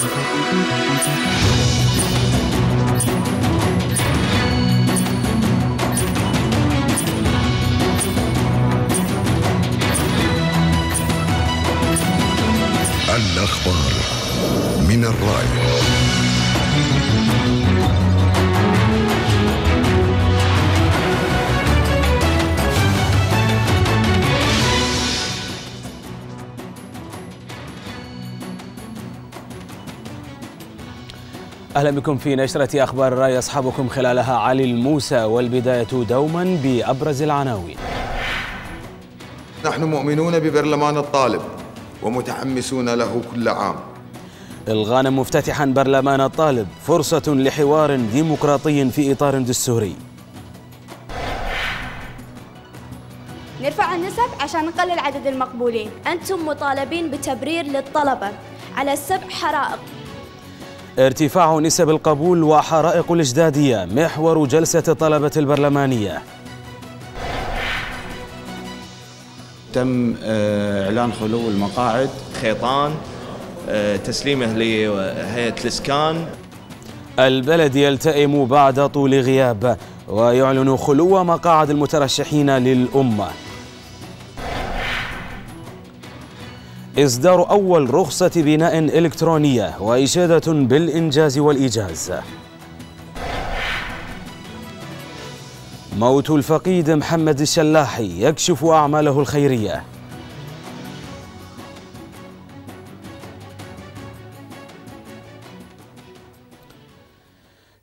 Thank you. أهلا بكم في نشرة أخبار الرأي يصحبكم خلالها علي الموسى والبداية دوما بأبرز العناوين نحن مؤمنون ببرلمان الطالب ومتحمسون له كل عام الغانم مفتتحا برلمان الطالب فرصة لحوار ديمقراطي في إطار دستوري نرفع النسب عشان نقلل عدد المقبولين أنتم مطالبين بتبرير للطلبة على سبع حرائق ارتفاع نسب القبول وحرائق الإجدادية محور جلسة الطلبة البرلمانية تم آه، إعلان خلو المقاعد خيطان آه، تسليمه لهيئة الإسكان البلد يلتئم بعد طول غياب ويعلن خلو مقاعد المترشحين للأمة إصدار أول رخصة بناء إلكترونية وإشادة بالإنجاز والإيجاز موت الفقيد محمد الشلاحي يكشف أعماله الخيرية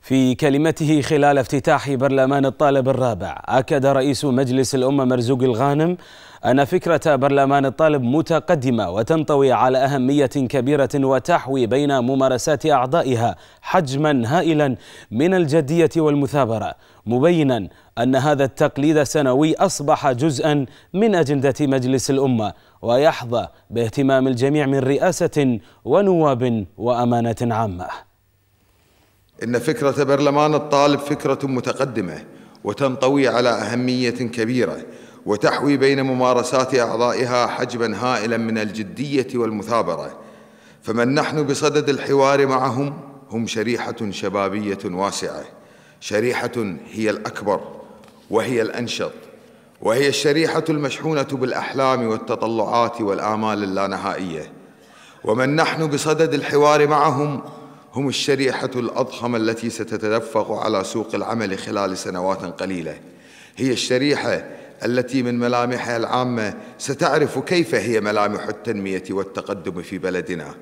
في كلمته خلال افتتاح برلمان الطالب الرابع أكد رئيس مجلس الأمة مرزوق الغانم أن فكرة برلمان الطالب متقدمة وتنطوي على أهمية كبيرة وتحوي بين ممارسات أعضائها حجما هائلا من الجدية والمثابرة مبينا أن هذا التقليد السنوي أصبح جزءا من أجندة مجلس الأمة ويحظى باهتمام الجميع من رئاسة ونواب وأمانة عامة إن فكرة برلمان الطالب فكرة متقدمة وتنطوي على أهمية كبيرة وتحوي بين ممارسات أعضائها حجبا هائلا من الجدية والمثابرة فمن نحن بصدد الحوار معهم هم شريحة شبابية واسعة شريحة هي الأكبر وهي الأنشط وهي الشريحة المشحونة بالأحلام والتطلعات والآمال اللانهائية ومن نحن بصدد الحوار معهم هم الشريحة الأضخم التي ستتدفق على سوق العمل خلال سنوات قليلة هي الشريحة التي من ملامحها العامة ستعرف كيف هي ملامح التنمية والتقدم في بلدنا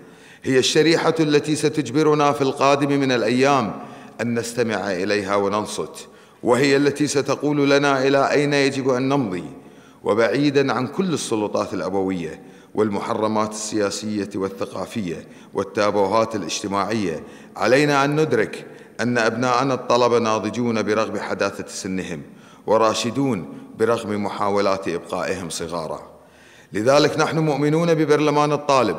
هي الشريحة التي ستجبرنا في القادم من الأيام أن نستمع إليها وننصت وهي التي ستقول لنا إلى أين يجب أن نمضي وبعيدا عن كل السلطات الأبوية والمحرمات السياسية والثقافية والتابوهات الاجتماعية علينا أن ندرك أن أبناءنا الطلبة ناضجون برغم حداثة سنهم وراشدون برغم محاولات إبقائهم صغارا لذلك نحن مؤمنون ببرلمان الطالب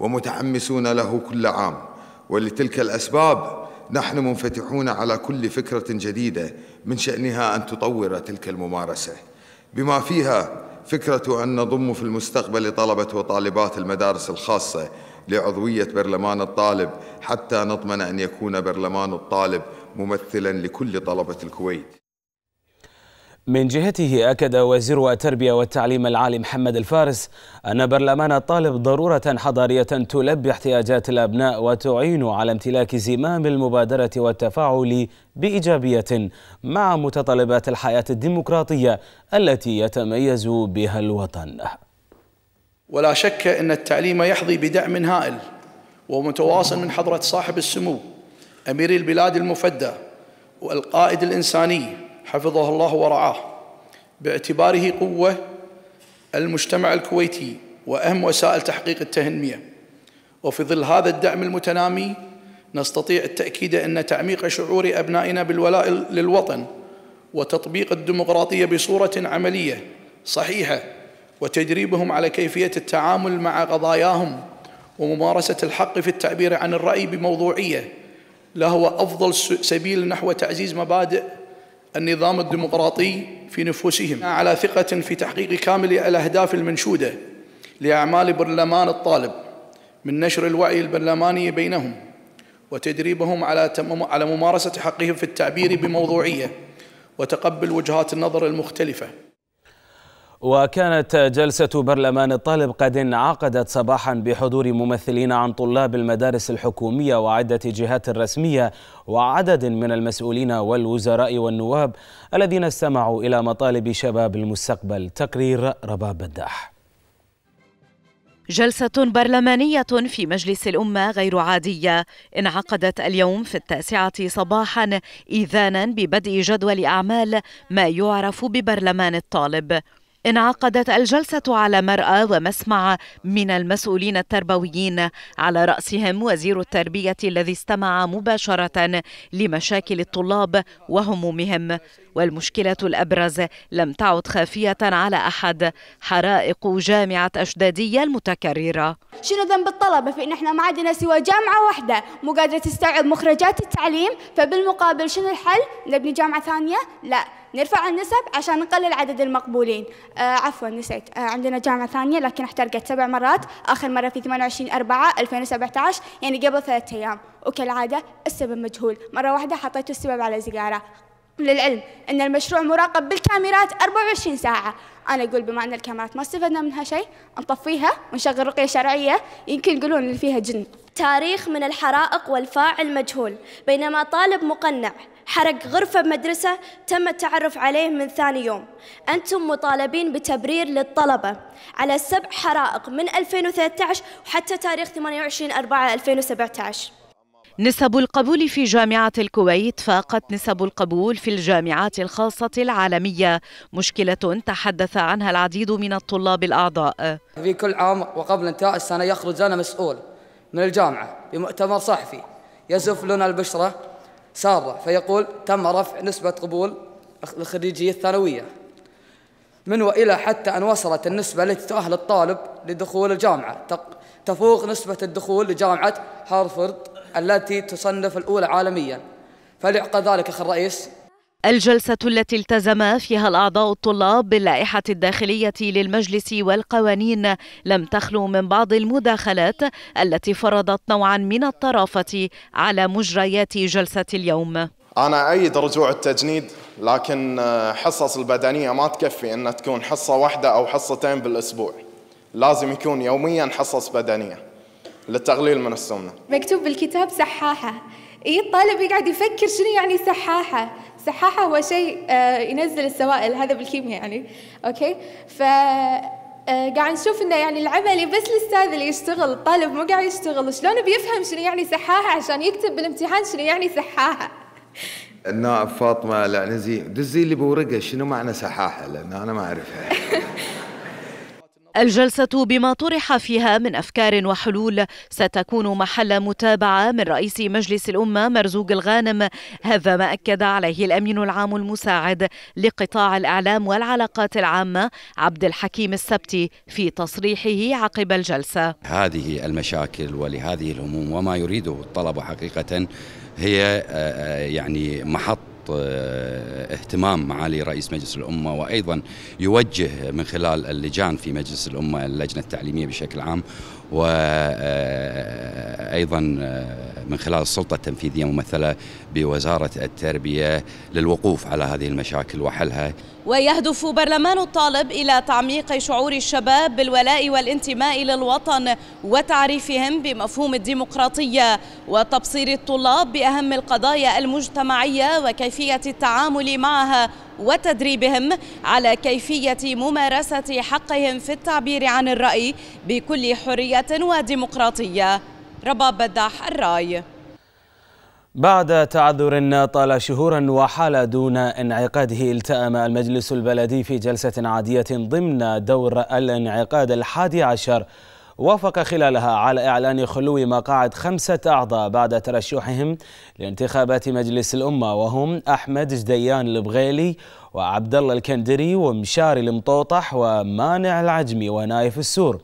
ومتحمسون له كل عام ولتلك الأسباب نحن منفتحون على كل فكرة جديدة من شأنها أن تطور تلك الممارسة بما فيها فكرة أن نضم في المستقبل طلبة وطالبات المدارس الخاصة لعضوية برلمان الطالب حتى نضمن أن يكون برلمان الطالب ممثلا لكل طلبة الكويت من جهته أكد وزير التربية والتعليم العالي محمد الفارس أن برلمان الطالب ضرورة حضارية تلبي احتياجات الأبناء وتعين على امتلاك زمام المبادرة والتفاعل بإيجابية مع متطلبات الحياة الديمقراطية التي يتميز بها الوطن ولا شك أن التعليم يحظي بدعم هائل ومتواصل من حضرة صاحب السمو أمير البلاد المفدى والقائد الإنساني حفظه الله ورعاه باعتباره قوة المجتمع الكويتي وأهم وسائل تحقيق التنمية وفي ظل هذا الدعم المتنامي نستطيع التأكيد أن تعميق شعور أبنائنا بالولاء للوطن وتطبيق الديمقراطية بصورة عملية صحيحة وتدريبهم على كيفية التعامل مع قضاياهم وممارسة الحق في التعبير عن الرأي بموضوعية لهو أفضل سبيل نحو تعزيز مبادئ النظام الديمقراطي في نفوسهم على ثقة في تحقيق كامل الأهداف المنشودة لأعمال برلمان الطالب من نشر الوعي البرلماني بينهم وتدريبهم على على ممارسة حقهم في التعبير بموضوعية وتقبل وجهات النظر المختلفة وكانت جلسة برلمان الطالب قد انعقدت صباحا بحضور ممثلين عن طلاب المدارس الحكومية وعدة جهات رسمية وعدد من المسؤولين والوزراء والنواب الذين استمعوا إلى مطالب شباب المستقبل تقرير رباب بداح جلسة برلمانية في مجلس الأمة غير عادية انعقدت اليوم في التاسعة صباحا إذانا ببدء جدول أعمال ما يعرف ببرلمان الطالب انعقدت الجلسة على مرأى ومسمع من المسؤولين التربويين على رأسهم وزير التربية الذي استمع مباشرة لمشاكل الطلاب وهمومهم والمشكلة الأبرز لم تعد خافية على أحد حرائق جامعة أشدادية المتكررة شنو ذنب الطلبة في إن إحنا ما عندنا سوى جامعة واحدة مو قادرة تستوعب مخرجات التعليم فبالمقابل شنو الحل نبني جامعة ثانية لا نرفع النسب عشان نقلل عدد المقبولين آه عفوا نسيت آه عندنا جامعة ثانية لكن احترقت سبع مرات آخر مرة في 28 أربعة 2017 يعني قبل ثلاثة أيام وكالعادة السبب مجهول مرة واحدة حطيت السبب على زقارة للعلم أن المشروع مراقب بالكاميرات 24 ساعة أنا أقول بما أن الكاميرات ما استفدنا منها شيء نطفيها ونشغل رقية شرعية يمكن يقولون اللي فيها جن تاريخ من الحرائق والفاعل مجهول بينما طالب مقنع حرق غرفة بمدرسة تم التعرف عليه من ثاني يوم أنتم مطالبين بتبرير للطلبة على سبع حرائق من 2013 وحتى تاريخ 28 4 2017 نسب القبول في جامعة الكويت فاقت نسب القبول في الجامعات الخاصة العالمية مشكلة تحدث عنها العديد من الطلاب الأعضاء في كل عام وقبل انتهاء السنة يخرج لنا مسؤول من الجامعة بمؤتمر صحفي يزف لنا البشرة سارة فيقول تم رفع نسبة قبول الخريجية الثانوية من وإلى حتى أن وصلت النسبة التي تؤهل الطالب لدخول الجامعة تفوق نسبة الدخول لجامعة هارفرد التي تصنف الأولى عالميا فلعق ذلك أخي الرئيس الجلسة التي التزم فيها الأعضاء الطلاب باللائحة الداخلية للمجلس والقوانين لم تخلو من بعض المداخلات التي فرضت نوعا من الطرافة على مجريات جلسة اليوم أنا أيد رجوع التجنيد لكن آه، حصص البدنية ما تكفي أن تكون حصة واحدة أو حصتين بالأسبوع لازم يكون يوميا حصص بدنية للتقليل من السمنة مكتوب بالكتاب سحاحة اي الطالب يقعد يفكر شنو يعني سحاحة سحاحة هو شيء آه، ينزل السوائل هذا بالكيمياء يعني أوكي ف آه، قاعد نشوف انه يعني العملي بس الاستاذ اللي يشتغل الطالب مو قاعد يشتغل شلون بيفهم شنو يعني سحاحه عشان يكتب بالامتحان شنو يعني سحاحه النائب فاطمه العنزي دزي لي بورقه شنو معنى سحاحه لان انا ما اعرفها الجلسة بما طرح فيها من أفكار وحلول ستكون محل متابعة من رئيس مجلس الأمة مرزوق الغانم هذا ما أكد عليه الأمين العام المساعد لقطاع الإعلام والعلاقات العامة عبد الحكيم السبتي في تصريحه عقب الجلسة هذه المشاكل ولهذه الهموم وما يريده الطلبة حقيقة هي آه، آه، يعني محط اهتمام معالي رئيس مجلس الأمة وأيضا يوجه من خلال اللجان في مجلس الأمة اللجنة التعليمية بشكل عام وأيضا من خلال السلطة التنفيذية ممثلة بوزارة التربية للوقوف على هذه المشاكل وحلها ويهدف برلمان الطالب إلى تعميق شعور الشباب بالولاء والانتماء للوطن وتعريفهم بمفهوم الديمقراطية وتبصير الطلاب بأهم القضايا المجتمعية وكيفية التعامل معها وتدريبهم على كيفية ممارسة حقهم في التعبير عن الرأي بكل حرية وديمقراطية رباب بدح الراي بعد تعذر طال شهورا وحال دون انعقاده التأم المجلس البلدي في جلسة عادية ضمن دور الانعقاد الحادي عشر وافق خلالها على إعلان خلو مقاعد خمسة أعضاء بعد ترشحهم لانتخابات مجلس الأمة وهم أحمد جديان البغيلي وعبد الله الكندري ومشاري المطوطح ومانع العجمي ونايف السور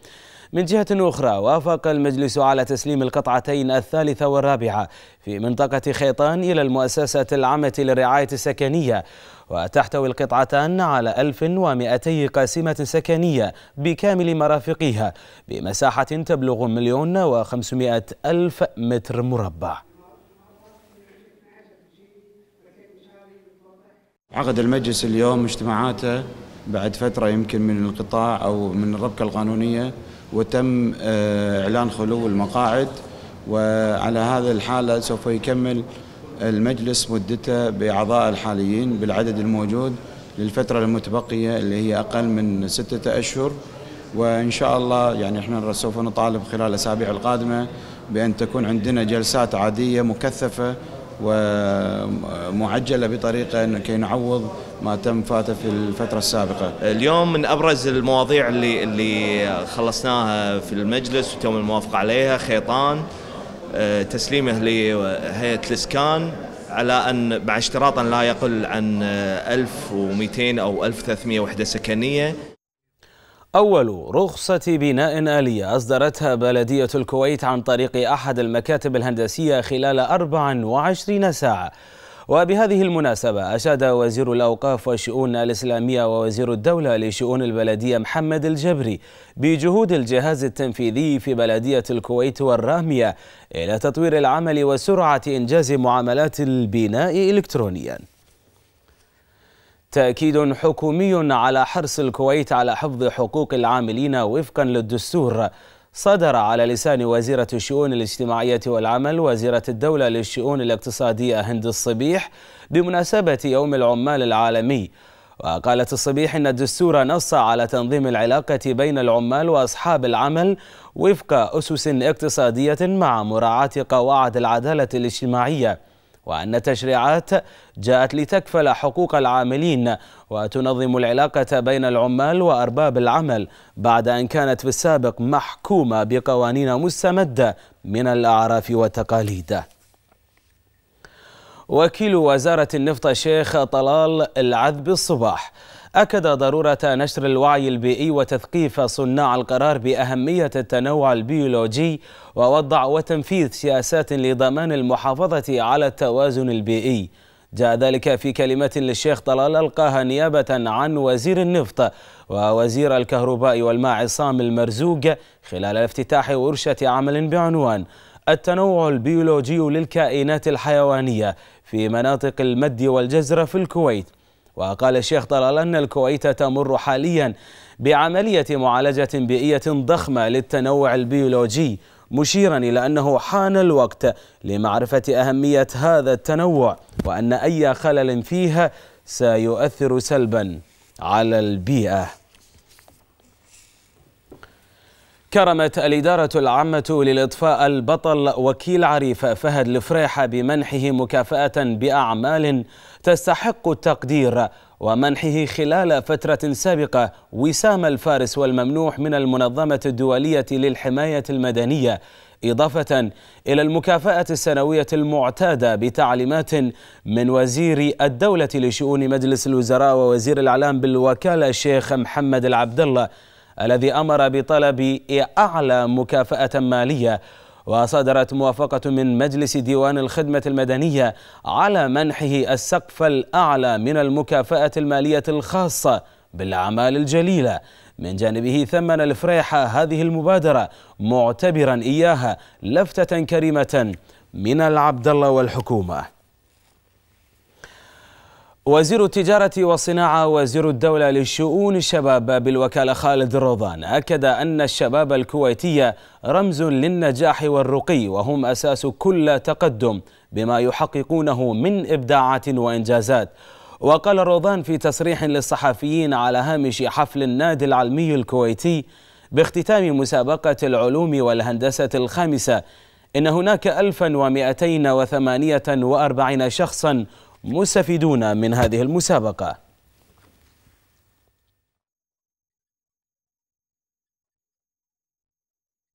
من جهة أخرى وافق المجلس على تسليم القطعتين الثالثة والرابعة في منطقة خيطان إلى المؤسسة العامة للرعاية السكنية وتحتوي القطعتان على 1200 قاسمة سكنية بكامل مرافقها بمساحة تبلغ مليون وخمسمائة ألف متر مربع عقد المجلس اليوم اجتماعاته بعد فترة يمكن من القطاع أو من الربكة القانونية وتم آه، إعلان خلو المقاعد وعلى هذا الحالة سوف يكمل المجلس مدته بأعضاء الحاليين بالعدد الموجود للفترة المتبقية اللي هي أقل من ستة أشهر وإن شاء الله يعني إحنا سوف نطالب خلال الأسابيع القادمة بأن تكون عندنا جلسات عادية مكثفة ومعجله بطريقه كي نعوض ما تم فاته في الفتره السابقه. اليوم من ابرز المواضيع اللي اللي خلصناها في المجلس وتم الموافقه عليها خيطان آه، تسليمه لهيئه الاسكان على ان مع اشتراط لا يقل عن 1200 آه، او 1300 وحده سكنيه أول رخصة بناء آلية أصدرتها بلدية الكويت عن طريق أحد المكاتب الهندسية خلال 24 ساعة وبهذه المناسبة أشاد وزير الأوقاف والشؤون الإسلامية ووزير الدولة لشؤون البلدية محمد الجبري بجهود الجهاز التنفيذي في بلدية الكويت والرامية إلى تطوير العمل وسرعة إنجاز معاملات البناء إلكترونياً تأكيد حكومي على حرص الكويت على حفظ حقوق العاملين وفقا للدستور صدر على لسان وزيرة الشؤون الاجتماعية والعمل وزيرة الدولة للشؤون الاقتصادية هند الصبيح بمناسبة يوم العمال العالمي وقالت الصبيح إن الدستور نص على تنظيم العلاقة بين العمال وأصحاب العمل وفق أسس اقتصادية مع مراعاة قواعد العدالة الاجتماعية وأن تشريعات جاءت لتكفل حقوق العاملين وتنظم العلاقة بين العمال وأرباب العمل بعد أن كانت في السابق محكومة بقوانين مستمدة من الأعراف والتقاليد وكيل وزارة النفط الشيخ طلال العذب الصباح أكد ضرورة نشر الوعي البيئي وتثقيف صناع القرار بأهمية التنوع البيولوجي ووضع وتنفيذ سياسات لضمان المحافظة على التوازن البيئي جاء ذلك في كلمة للشيخ طلال ألقاها نيابة عن وزير النفط ووزير الكهرباء والماء عصام المرزوق خلال افتتاح ورشة عمل بعنوان التنوع البيولوجي للكائنات الحيوانية في مناطق المد والجزر في الكويت وقال الشيخ طلال أن الكويت تمر حاليا بعملية معالجة بيئية ضخمة للتنوع البيولوجي مشيرا إلى أنه حان الوقت لمعرفة أهمية هذا التنوع وأن أي خلل فيها سيؤثر سلبا على البيئة كرمت الإدارة العامة للإطفاء البطل وكيل عريف فهد الفريحة بمنحه مكافأة بأعمال تستحق التقدير ومنحه خلال فترة سابقة وسام الفارس والممنوح من المنظمة الدولية للحماية المدنية إضافة إلى المكافأة السنوية المعتادة بتعليمات من وزير الدولة لشؤون مجلس الوزراء ووزير الإعلام بالوكالة الشيخ محمد العبد الله الذي أمر بطلب أعلى مكافأة مالية وصدرت موافقة من مجلس ديوان الخدمة المدنية على منحه السقف الأعلى من المكافأة المالية الخاصة بالأعمال الجليلة من جانبه ثمن الفريحة هذه المبادرة معتبرا إياها لفتة كريمة من العبد الله والحكومة وزير التجارة والصناعة وزير الدولة للشؤون الشباب بالوكالة خالد الروضان أكد أن الشباب الكويتي رمز للنجاح والرقي وهم أساس كل تقدم بما يحققونه من إبداعات وإنجازات وقال الروضان في تصريح للصحفيين على هامش حفل النادي العلمي الكويتي باختتام مسابقة العلوم والهندسة الخامسة إن هناك 1248 شخصاً مستفيدون من هذه المسابقة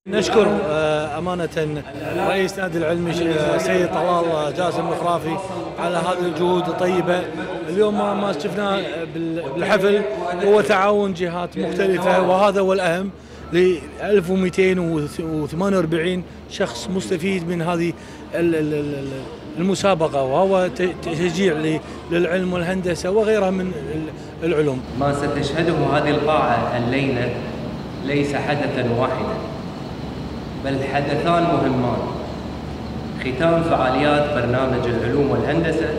نشكر آه، أمانة رئيس نادي العلمي آه، سيد طلال آه، جاسم الخرافي على هذه الجهود الطيبة اليوم ما شفناه بالحفل هو تعاون جهات مختلفة وهذا هو الأهم ل 1248 شخص مستفيد من هذه المسابقة وهو تشجيع للعلم والهندسة وغيرها من العلوم ما ستشهده هذه القاعة الليلة ليس حدثا واحدا بل حدثان مهمان ختام فعاليات برنامج العلوم والهندسة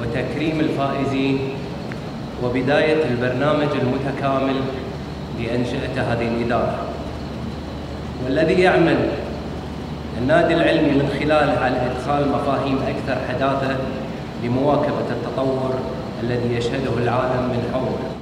وتكريم الفائزين وبداية البرنامج المتكامل لأنشأة هذه الإدارة والذي يعمل النادي العلمي من خلالها لإدخال مفاهيم أكثر حداثة لمواكبة التطور الذي يشهده العالم من حوله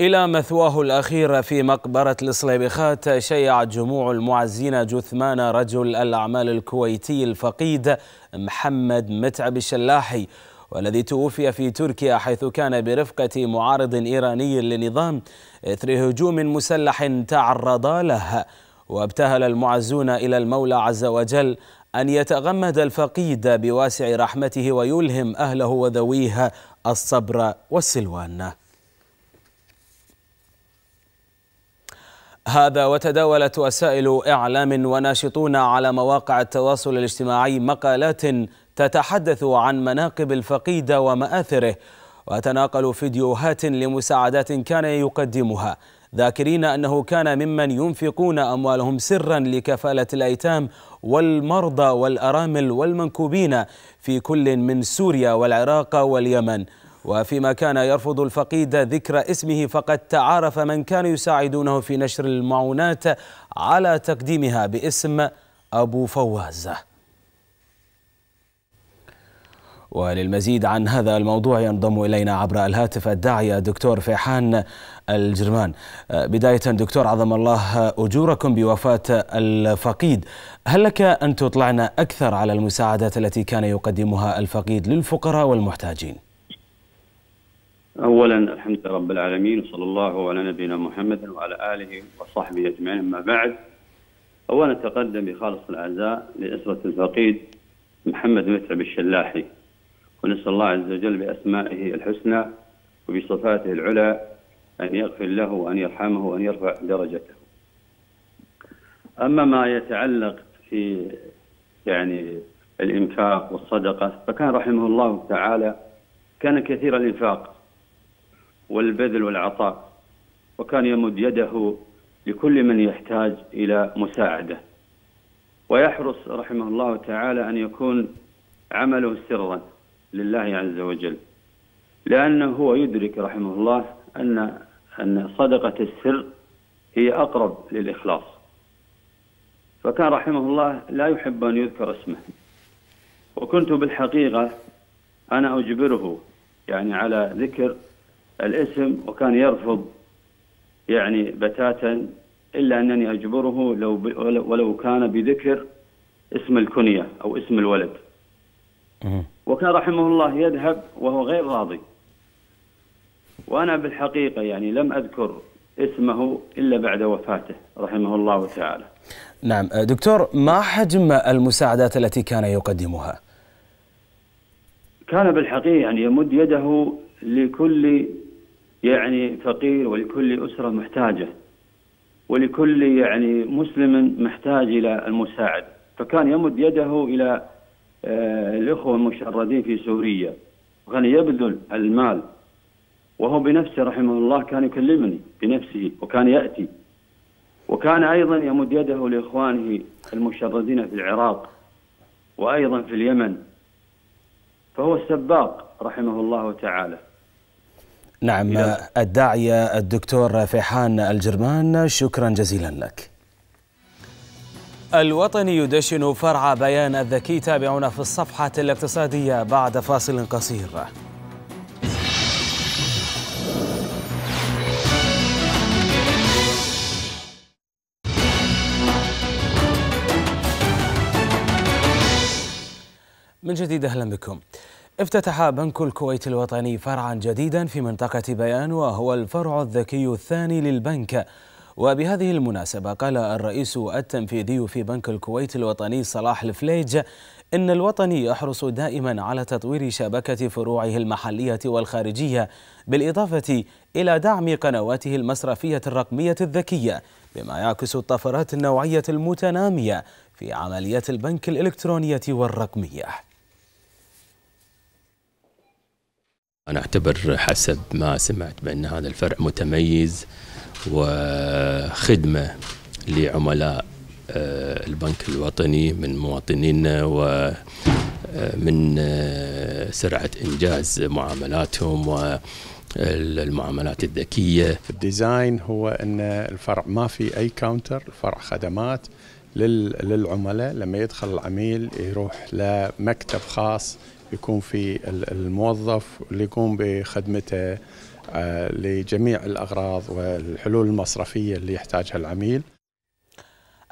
إلى مثواه الأخير في مقبرة الإصليبخات شيع جموع المعزين جثمان رجل الأعمال الكويتي الفقيد محمد متعب الشلاحي والذي توفي في تركيا حيث كان برفقة معارض إيراني للنظام إثر هجوم مسلح تعرض له وابتهل المعزون إلى المولى عز وجل أن يتغمد الفقيد بواسع رحمته ويلهم أهله وذويه الصبر والسلوان هذا وتداولت وسائل إعلام وناشطون على مواقع التواصل الاجتماعي مقالات تتحدث عن مناقب الفقيد ومآثره وتناقلوا فيديوهات لمساعدات كان يقدمها ذاكرين أنه كان ممن ينفقون أموالهم سرا لكفالة الأيتام والمرضى والأرامل والمنكوبين في كل من سوريا والعراق واليمن وفيما كان يرفض الفقيد ذكر اسمه فقد تعارف من كان يساعدونه في نشر المعونات على تقديمها باسم أبو فواز وللمزيد عن هذا الموضوع ينضم إلينا عبر الهاتف الداعية دكتور فيحان الجرمان آه، بداية دكتور عظم الله أجوركم بوفاة الفقيد هل لك أن تطلعنا أكثر على المساعدات التي كان يقدمها الفقيد للفقراء والمحتاجين أولا الحمد لله رب العالمين وصلى الله على نبينا محمد وعلى آله وصحبه أجمعين أما بعد أولا أتقدم بخالص العزاء لأسرة الفقيد محمد متعب الشلاحي ونسأل الله عز وجل بأسمائه الحسنى وبصفاته العلى أن يغفر له وأن يرحمه وأن يرفع درجته أما ما يتعلق في يعني الإنفاق والصدقة فكان رحمه الله تعالى كان كثير الإنفاق والبذل والعطاء وكان يمد يده لكل من يحتاج إلى مساعدة ويحرص رحمه الله تعالى أن يكون عمله سرا لله عز وجل لأنه هو يدرك رحمه الله أن أن صدقة السر هي أقرب للإخلاص فكان رحمه الله لا يحب أن يذكر اسمه وكنت بالحقيقة أنا أجبره يعني على ذكر الاسم وكان يرفض يعني بتاتا إلا أنني أجبره لو ولو كان بذكر اسم الكنية أو اسم الولد وكان رحمه الله يذهب وهو غير راضي وأنا بالحقيقة يعني لم أذكر اسمه إلا بعد وفاته رحمه الله تعالى نعم دكتور ما حجم المساعدات التي كان يقدمها؟ كان بالحقيقة يعني يمد يده لكل يعني فقير ولكل أسرة محتاجة ولكل يعني مسلم محتاج إلى المساعد فكان يمد يده إلى آه، الإخوة المشردين في سوريا وكان يبذل المال وهو بنفسه رحمه الله كان يكلمني بنفسه وكان يأتي وكان أيضا يمد يده لإخوانه المشردين في العراق وأيضا في اليمن فهو السباق رحمه الله تعالى نعم الداعية الدكتور فيحان الجرمان شكرا جزيلا لك الوطني يدشن فرع بيان الذكي تابعونا في الصفحة الاقتصادية بعد فاصل قصير من جديد أهلا بكم افتتح بنك الكويت الوطني فرعا جديدا في منطقة بيان وهو الفرع الذكي الثاني للبنك وبهذه المناسبة قال الرئيس التنفيذي في بنك الكويت الوطني صلاح الفليج إن الوطني يحرص دائما على تطوير شبكة فروعه المحلية والخارجية بالإضافة إلى دعم قنواته المصرفية الرقمية الذكية بما يعكس الطفرات النوعية المتنامية في عمليات البنك الإلكترونية والرقمية أنا أعتبر حسب ما سمعت بأن هذا الفرع متميز وخدمة لعملاء آه، البنك الوطني من مواطنينا ومن آه، آه، سرعة إنجاز معاملاتهم و المعاملات الذكيه الديزاين هو ان الفرع ما في اي كاونتر الفرع خدمات للعملاء لما يدخل العميل يروح لمكتب خاص يكون في الموظف اللي يقوم بخدمته آه، لجميع الأغراض والحلول المصرفية اللي يحتاجها العميل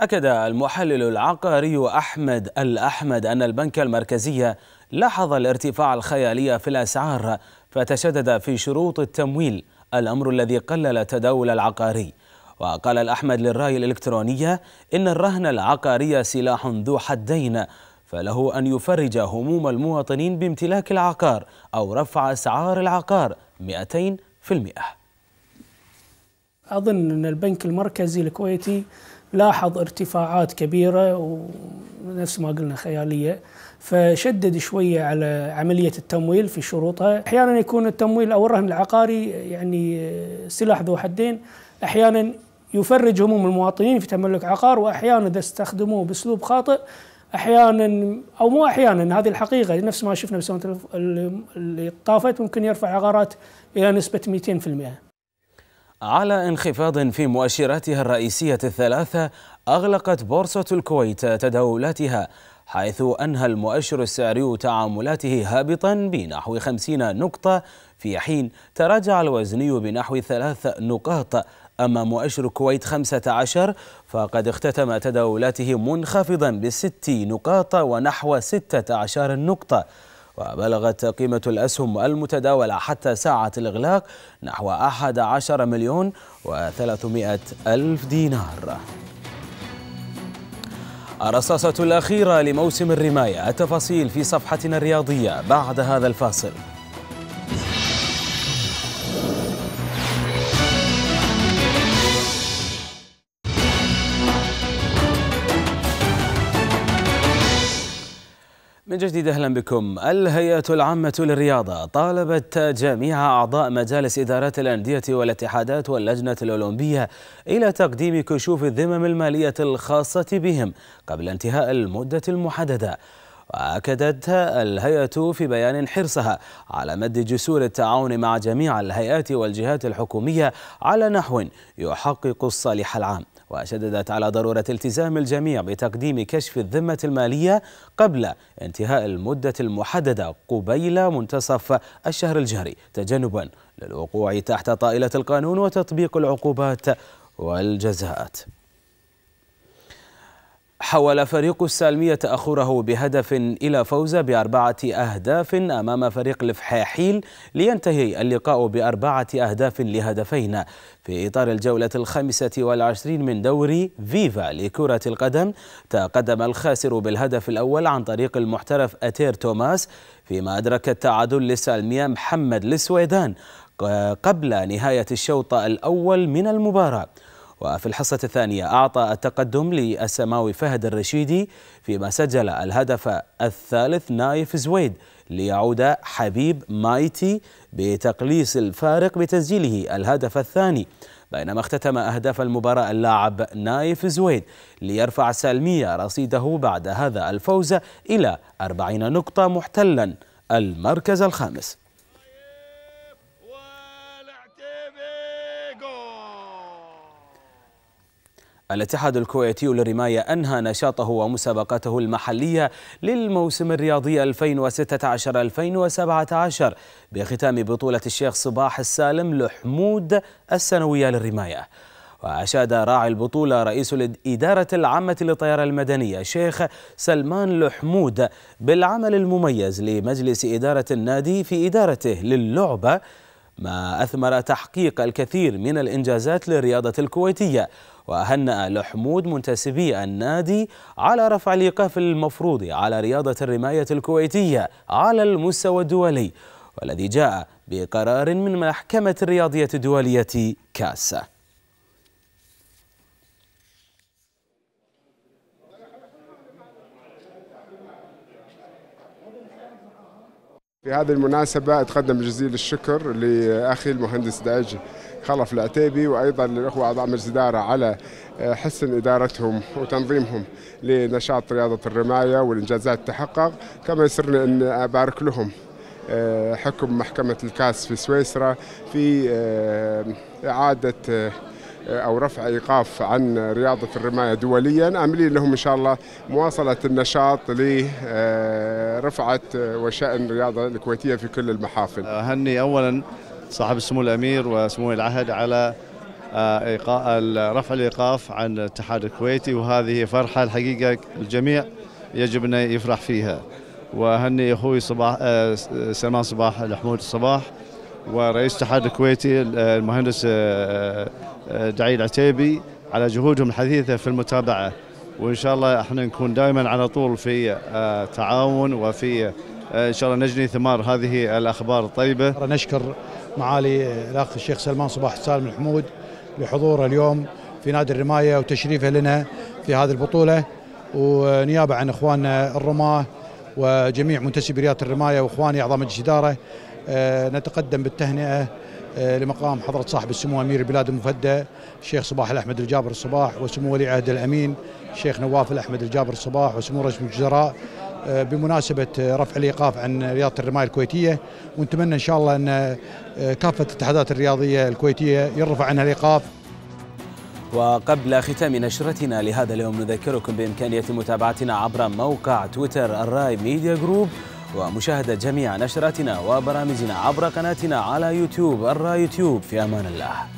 أكد المحلل العقاري أحمد الأحمد أن البنك المركزي لاحظ الارتفاع الخيالي في الأسعار فتشدد في شروط التمويل الأمر الذي قلل التداول العقاري وقال الأحمد للرأي الإلكترونية إن الرهن العقاري سلاح ذو حدين فله أن يفرج هموم المواطنين بامتلاك العقار أو رفع أسعار العقار 200 أظن أن البنك المركزي الكويتي لاحظ ارتفاعات كبيرة ونفس ما قلنا خيالية فشدد شوية على عملية التمويل في شروطها أحيانا يكون التمويل أو الرهن العقاري يعني سلاح ذو حدين أحيانا يفرج هموم المواطنين في تملك عقار وأحيانا إذا استخدموه بأسلوب خاطئ احيانا او مو احيانا هذه الحقيقه نفس ما شفنا بسنوات اللي طافت ممكن يرفع عقارات الى نسبه 200%. على انخفاض في مؤشراتها الرئيسية الثلاثة أغلقت بورصة الكويت تداولاتها حيث أنهى المؤشر السعري تعاملاته هابطا بنحو 50 نقطة في حين تراجع الوزني بنحو ثلاث نقاط أما مؤشر الكويت 15 فقد اختتم تداولاته منخفضا بست نقاط ونحو 16 نقطة وبلغت قيمة الأسهم المتداولة حتى ساعة الإغلاق نحو 11 مليون و300 ألف دينار الرصاصة الأخيرة لموسم الرماية التفاصيل في صفحتنا الرياضية بعد هذا الفاصل من جديد اهلا بكم الهيئه العامه للرياضه طالبت جميع اعضاء مجالس ادارات الانديه والاتحادات واللجنه الاولمبيه الى تقديم كشوف الذمم الماليه الخاصه بهم قبل انتهاء المده المحدده وأكدت الهيئة في بيان حرصها على مد جسور التعاون مع جميع الهيئات والجهات الحكومية على نحو يحقق الصالح العام وشددت على ضرورة التزام الجميع بتقديم كشف الذمة المالية قبل انتهاء المدة المحددة قبيل منتصف الشهر الجاري تجنبا للوقوع تحت طائلة القانون وتطبيق العقوبات والجزاءات حول فريق السالمية تأخره بهدف إلى فوز بأربعة أهداف أمام فريق الفحاحيل لينتهي اللقاء بأربعة أهداف لهدفين في إطار الجولة الخامسة والعشرين من دوري فيفا لكرة القدم تقدم الخاسر بالهدف الأول عن طريق المحترف أتير توماس فيما أدرك التعادل للسالمية محمد للسويدان قبل نهاية الشوط الأول من المباراة وفي الحصة الثانية أعطى التقدم للسماوي فهد الرشيدي فيما سجل الهدف الثالث نايف زويد ليعود حبيب مايتي بتقليص الفارق بتسجيله الهدف الثاني بينما اختتم أهداف المباراة اللاعب نايف زويد ليرفع سالمية رصيده بعد هذا الفوز إلى 40 نقطة محتلا المركز الخامس الاتحاد الكويتي للرماية أنهى نشاطه ومسابقته المحلية للموسم الرياضي 2016-2017 بختام بطولة الشيخ صباح السالم لحمود السنوية للرماية وأشاد راعي البطولة رئيس الإدارة العامة للطيارة المدنية شيخ سلمان لحمود بالعمل المميز لمجلس إدارة النادي في إدارته للعبة ما أثمر تحقيق الكثير من الإنجازات للرياضة الكويتية وهنأ لحمود منتسبي النادي على رفع الإيقاف المفروض على رياضة الرماية الكويتية على المستوى الدولي والذي جاء بقرار من محكمة الرياضية الدولية كاسة في هذه المناسبة أتقدم جزيل الشكر لأخي المهندس داجي خلف العتيبي وايضا للاخوه اعضاء مجلس الاداره على آه، حسن ادارتهم وتنظيمهم لنشاط رياضه الرمايه والانجازات تحقق كما يسرني ان ابارك لهم آه، حكم محكمه الكاس في سويسرا في آه، اعاده او رفع ايقاف عن رياضه الرمايه دوليا املين لهم ان شاء الله مواصله النشاط لرفعه وشان الرياضه الكويتيه في كل المحافل. هني اولا صاحب السمو الامير وسمو العهد على آه، رفع الايقاف عن الاتحاد الكويتي وهذه فرحه الحقيقه الجميع يجب انه يفرح فيها وهني اخوي صباح آه، سلمان صباح الحمود الصباح ورئيس الاتحاد الكويتي آه، المهندس دعي العتيبي على جهودهم الحديثه في المتابعه وان شاء الله احنا نكون دائما على طول في تعاون وفي ان شاء الله نجني ثمار هذه الاخبار الطيبه نشكر معالي الاخ الشيخ سلمان صباح سالم الحمود لحضوره اليوم في نادي الرمايه وتشريفه لنا في هذه البطوله ونيابه عن اخواننا الرماه وجميع منتسبي رياضه الرمايه واخواني اعضاء مجلس اداره آه، نتقدم بالتهنئه آه، لمقام حضرة صاحب السمو أمير البلاد المفدى الشيخ صباح الأحمد الجابر الصباح وسمو ولي عهد الأمين الشيخ نواف الأحمد الجابر الصباح وسمو رئيس الوزراء بمناسبة رفع الإيقاف عن رياضة الرماية الكويتية ونتمنى إن شاء الله أن آه، كافة الاتحادات الرياضية الكويتية يرفع عنها الإيقاف وقبل ختام نشرتنا لهذا اليوم نذكركم بإمكانية متابعتنا عبر موقع تويتر الراي ميديا جروب ومشاهدة جميع نشراتنا وبرامجنا عبر قناتنا على يوتيوب الراي يوتيوب في أمان الله